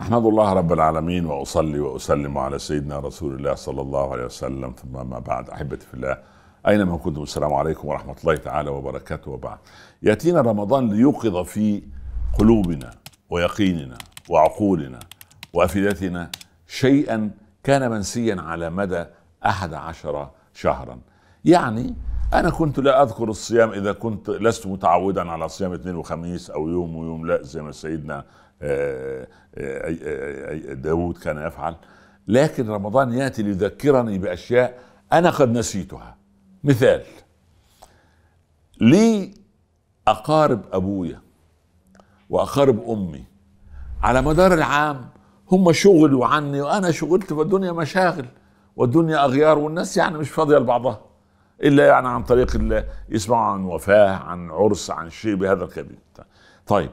احمد الله رب العالمين واصلي واسلم على سيدنا رسول الله صلى الله عليه وسلم ثم ما بعد احبتي في الله اينما كنتم السلام عليكم ورحمه الله تعالى وبركاته وبعد ياتينا رمضان ليوقظ في قلوبنا ويقيننا وعقولنا وافئدتنا شيئا كان منسيا على مدى احد عشر شهرا يعني انا كنت لا اذكر الصيام اذا كنت لست متعودا على صيام اثنين وخميس او يوم ويوم لا زي ما سيدنا آه، آه، آه، داود كان يفعل لكن رمضان ياتي ليذكرني باشياء انا قد نسيتها مثال لي اقارب ابويا واقارب امي على مدار العام هم شغلوا عني وانا شغلت والدنيا مشاغل والدنيا اغيار والناس يعني مش فاضيه لبعضها الا يعني عن طريق يسمعوا عن وفاه عن عرس عن شيء بهذا القبيل طيب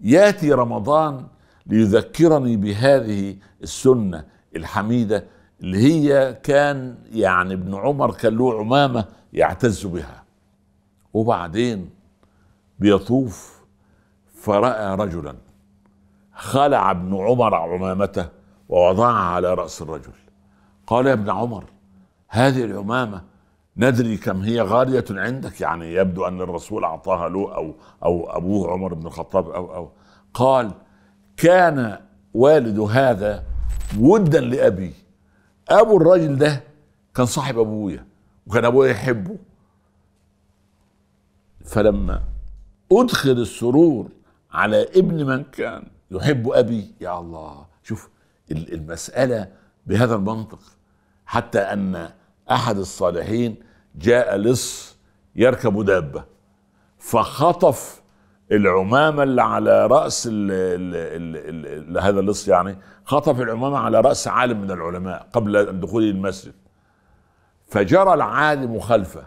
ياتي رمضان ليذكرني بهذه السنه الحميده اللي هي كان يعني ابن عمر كان له عمامه يعتز بها وبعدين بيطوف فراى رجلا خلع ابن عمر عمامته ووضعها على راس الرجل قال يا ابن عمر هذه العمامه ندري كم هي غالية عندك يعني يبدو أن الرسول أعطاها له أو أو أبوه عمر بن الخطاب أو أو قال كان والد هذا ودا لأبي أبو الرجل ده كان صاحب أبويا وكان أبويا يحبه فلما أدخل السرور على ابن من كان يحب أبي يا الله شوف المسألة بهذا المنطق حتى أن احد الصالحين جاء لص يركب دابه فخطف العمامه اللي على راس هذا اللص يعني خطف العمامه على راس عالم من العلماء قبل دخوله المسجد فجرى العالم خلفه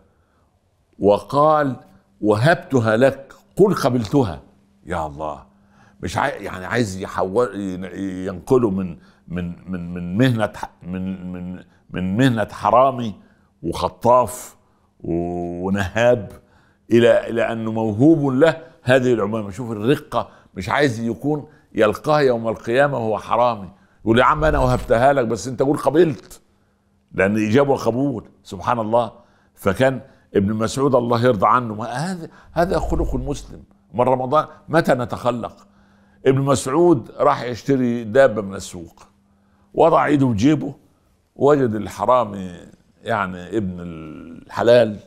وقال وهبتها لك قل قبلتها يا الله مش عاي... يعني عايز يحول ينقله من من من من مهنه من من من مهنه حرامي وخطاف ونهاب الى الى انه موهوب له هذه العمامه شوف الرقه مش عايز يكون يلقاها يوم القيامه وهو حرامي يقول يا عم انا وهبتها لك بس انت قول قبلت لان اجابه وقبول سبحان الله فكان ابن مسعود الله يرضى عنه هذا هذا خلق المسلم من رمضان متى نتخلق ابن مسعود راح يشتري دابه من السوق وضع ايده بجيبه وجد الحرامي يعني ابن الحلال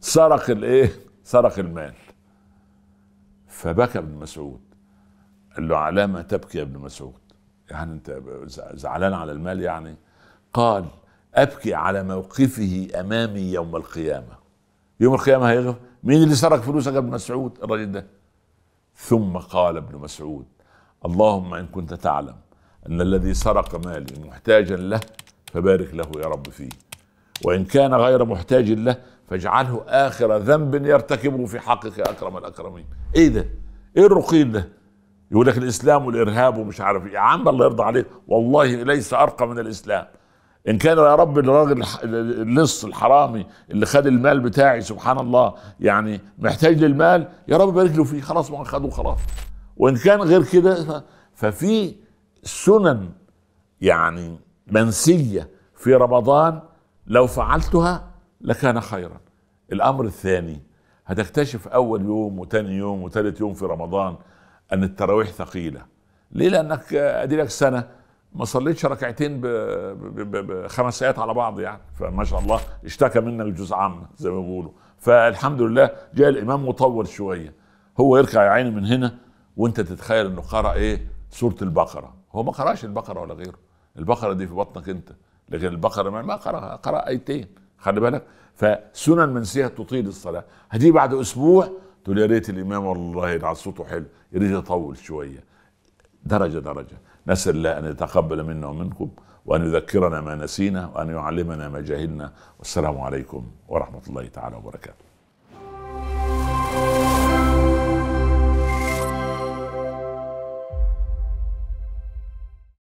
سرق الايه سرق المال فبكى ابن مسعود قال له علامة تبكي يا ابن مسعود يعني انت زعلان على المال يعني قال ابكي على موقفه امامي يوم القيامه يوم القيامه هيغفر مين اللي سرق فلوسك يا ابن مسعود الراجل ده ثم قال ابن مسعود اللهم ان كنت تعلم أن الذي سرق مالي محتاجا له فبارك له يا رب فيه وإن كان غير محتاج له فاجعله آخر ذنب يرتكبه في حقك يا أكرم الأكرمين إيه ده؟ إيه الرقي ده؟ يقول لك الإسلام والإرهاب ومش عارف إيه يا عم الله يرضى عليك والله ليس أرقى من الإسلام ان كان يا رب الراجل اللص الحرامي اللي خد المال بتاعي سبحان الله يعني محتاج للمال يا رب بارك له فيه خلاص ما خده خلاص وان كان غير كده ففي سنن يعني منسيه في رمضان لو فعلتها لكان خيرا الامر الثاني هتكتشف اول يوم وثاني يوم وثالث يوم في رمضان ان التراويح ثقيله ليه لانك ادي لك سنه ما صليتش ركعتين بخمس ايات على بعض يعني فما شاء الله اشتكى منا الجزء عام زي ما بيقولوا فالحمد لله جاء الامام مطول شويه هو يركع يا عيني من هنا وانت تتخيل انه قرا ايه سوره البقره هو ما قراش البقره ولا غيره البقره دي في بطنك انت لكن البقره ما قراها قرا ايتين خلي بالك فسنن منسيه تطيل الصلاه هتيجي بعد اسبوع تقول يا ريت الامام والله على صوته حلو يا ريت يطول شويه درجه درجه نسال الله ان يتقبل منا ومنكم وان يذكرنا ما نسينا وان يعلمنا ما جهلنا والسلام عليكم ورحمه الله تعالى وبركاته